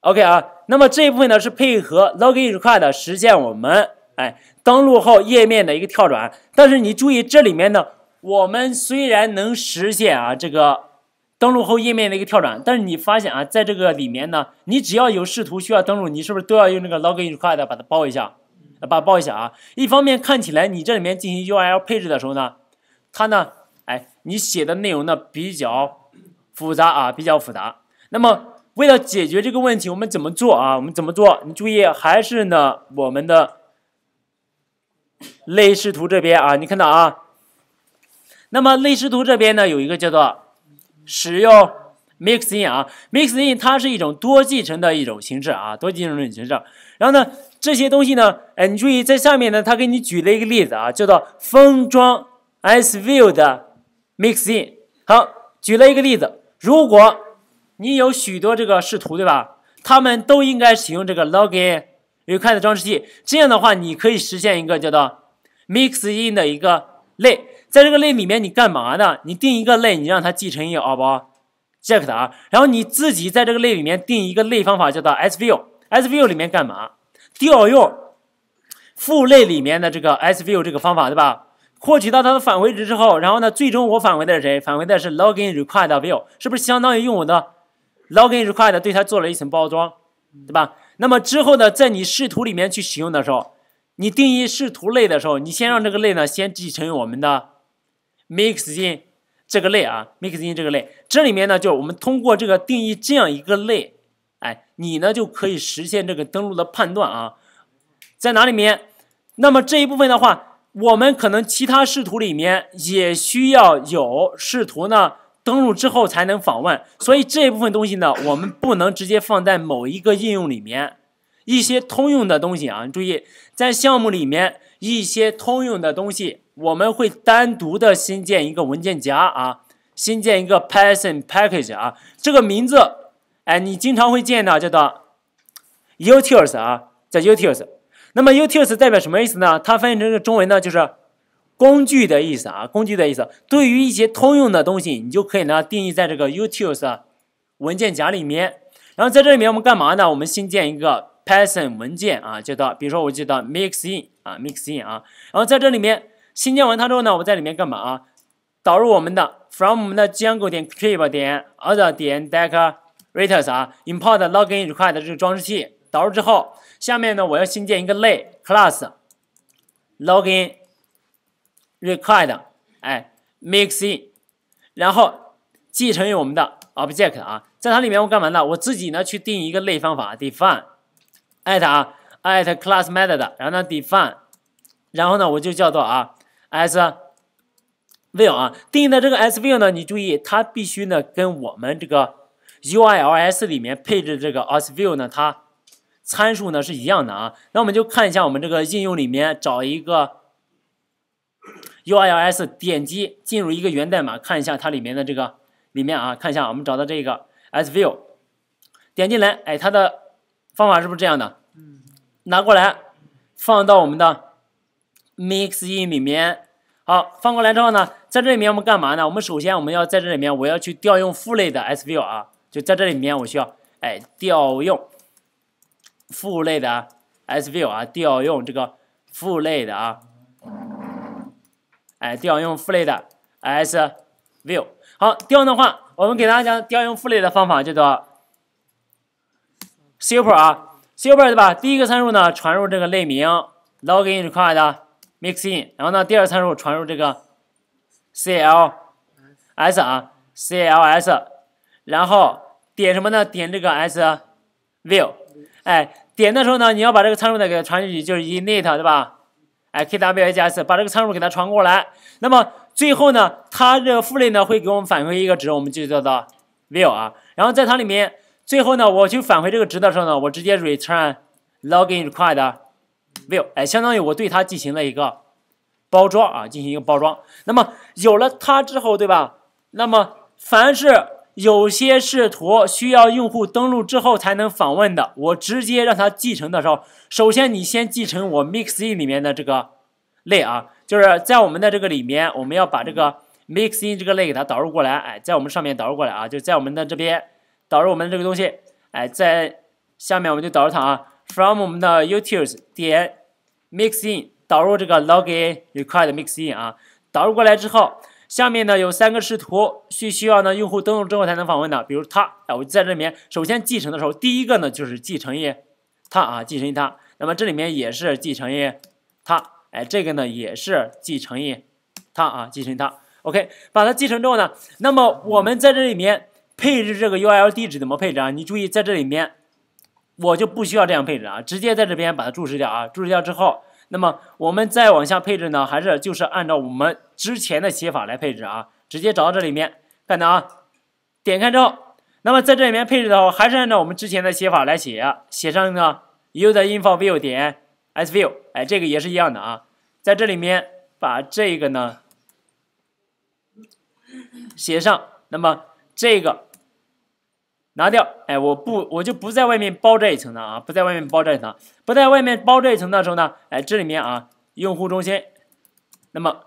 OK 啊，那么这一部分呢是配合 login required 实现我们哎登录后页面的一个跳转。但是你注意这里面呢，我们虽然能实现啊这个登录后页面的一个跳转，但是你发现啊，在这个里面呢，你只要有视图需要登录，你是不是都要用这个 login required 把它包一下，把它包一下啊？一方面看起来你这里面进行 URL 配置的时候呢，它呢哎你写的内容呢比较复杂啊，比较复杂。那么为了解决这个问题，我们怎么做啊？我们怎么做？你注意，还是呢我们的类视图这边啊？你看到啊？那么类视图这边呢，有一个叫做使用 Mixin 啊，Mixin 它是一种多继承的一种形式啊，多继承的种形式。然后呢，这些东西呢，哎，你注意在上面呢，他给你举了一个例子啊，叫做封装 S View 的 Mixin。好，举了一个例子，如果你有许多这个视图，对吧？他们都应该使用这个 login r e q u e s t 装饰器。这样的话，你可以实现一个叫做 mixin 的一个类。在这个类里面，你干嘛呢？你定一个类，你让它继承一个好不 Jack 啊，然后你自己在这个类里面定一个类方法，叫做 s view。s view 里面干嘛？调用父类里面的这个 s view 这个方法，对吧？获取到它的返回值之后，然后呢，最终我返回的是谁？返回的是 login required view，是不是相当于用我的？LoginRequired 对它做了一层包装，对吧？那么之后呢，在你视图里面去使用的时候，你定义视图类的时候，你先让这个类呢先继承我们的 Mixin 这个类啊，Mixin 这个类。这里面呢，就是我们通过这个定义这样一个类，哎，你呢就可以实现这个登录的判断啊，在哪里面？那么这一部分的话，我们可能其他视图里面也需要有视图呢。登录之后才能访问，所以这一部分东西呢，我们不能直接放在某一个应用里面。一些通用的东西啊，注意，在项目里面一些通用的东西，我们会单独的新建一个文件夹啊，新建一个 Python package 啊，这个名字，哎，你经常会见到叫做 Utils 啊，叫 Utils。那么 Utils 代表什么意思呢？它翻译成中文呢，就是工具的意思啊，工具的意思，对于一些通用的东西，你就可以呢定义在这个 utils 文件夹里面。然后在这里面我们干嘛呢？我们新建一个 python 文件啊，叫做比如说我叫 mix in 啊 mix in 啊。然后在这里面新建完它之后呢，我在里面干嘛啊？导入我们的 from 我们的 django 点 c r i p 点 other 点 decorators 啊 import logging r e q u i r e d 这个装饰器。导入之后，下面呢我要新建一个类 class logging Required，哎，mix in，然后继承于我们的 Object 啊，在它里面我干嘛呢？我自己呢去定义一个类方法，define at 啊，at class method，然后呢 define，然后呢我就叫做啊，as view 啊，定义的这个 as view 呢，你注意它必须呢跟我们这个 U I L S 里面配置这个 as view 呢，它参数呢是一样的啊。那我们就看一下我们这个应用里面找一个。u l s 点击进入一个源代码，看一下它里面的这个里面啊，看一下我们找到这个 SView，点进来，哎，它的方法是不是这样的？嗯。拿过来放到我们的 MixIn 里面。好，放过来之后呢，在这里面我们干嘛呢？我们首先我们要在这里面，我要去调用父类的 SView 啊，就在这里面我需要哎调用父类的 SView 啊，调用这个父类的啊。哎，调用父类的 s view。好，调用的话，我们给大家讲调用父类的方法叫做 super 啊，super 对吧？第一个参数呢传入这个类名 login required mixin，然后呢，第二参数传入这个 cls 啊 cls，然后点什么呢？点这个 s view。哎，点的时候呢，你要把这个参数呢给它传进去，就是 init 对吧？哎，KWS 把这个参数给它传过来，那么最后呢，它这个父类呢会给我们返回一个值，我们就叫做 View 啊。然后在它里面，最后呢，我去返回这个值的时候呢，我直接 return login required View，哎，相当于我对它进行了一个包装啊，进行一个包装。那么有了它之后，对吧？那么凡是有些视图需要用户登录之后才能访问的，我直接让它继承的时候，首先你先继承我 mix in 里面的这个类啊，就是在我们的这个里面，我们要把这个 mix in 这个类给它导入过来，哎，在我们上面导入过来啊，就在我们的这边导入我们的这个东西，哎，在下面我们就导入它啊，from 我们的 u t u b s 点 mix in 导入这个 login required mix in 啊，导入过来之后。下面呢有三个视图需需要呢用户登录之后才能访问的，比如它，哎，我在这里面首先继承的时候，第一个呢就是继承页，它啊，继承页它，那么这里面也是继承页，它，哎，这个呢也是继承页，它啊，继承它，OK，把它继承之后呢，那么我们在这里面配置这个 URL 地址怎么配置啊？你注意在这里面，我就不需要这样配置啊，直接在这边把它注释掉啊，注释掉之后。那么我们再往下配置呢，还是就是按照我们之前的写法来配置啊？直接找到这里面，看到啊，点开之后，那么在这里面配置的话，还是按照我们之前的写法来写，写上呢，UserInfoView 点 SView，哎，这个也是一样的啊，在这里面把这个呢写上，那么这个。拿掉，哎，我不，我就不在外面包这一层的啊，不在外面包这一层，不在外面包这一层的时候呢，哎，这里面啊，用户中心，那么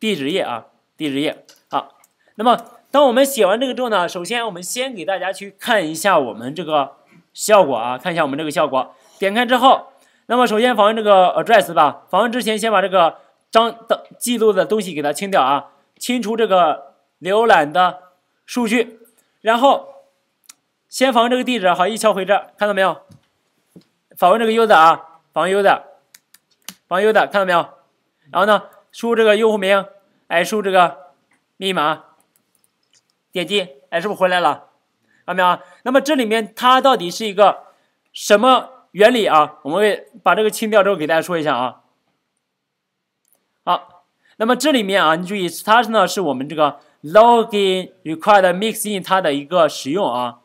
地址页啊，地址页，好，那么当我们写完这个之后呢，首先我们先给大家去看一下我们这个效果啊，看一下我们这个效果，点开之后，那么首先访问这个 address 吧，访问之前先把这个张的记录的东西给它清掉啊，清除这个浏览的数据，然后。先访问这个地址，好，一敲回这看到没有？访问这个 U 的啊，访 U 的，访 U 的，看到没有？然后呢，输入这个用户名，哎，输入这个密码，点击，哎，是不是回来了？看到没有？啊？那么这里面它到底是一个什么原理啊？我们把这个清掉之后，给大家说一下啊。好，那么这里面啊，你注意，它呢是我们这个 login required mixin 它的一个使用啊。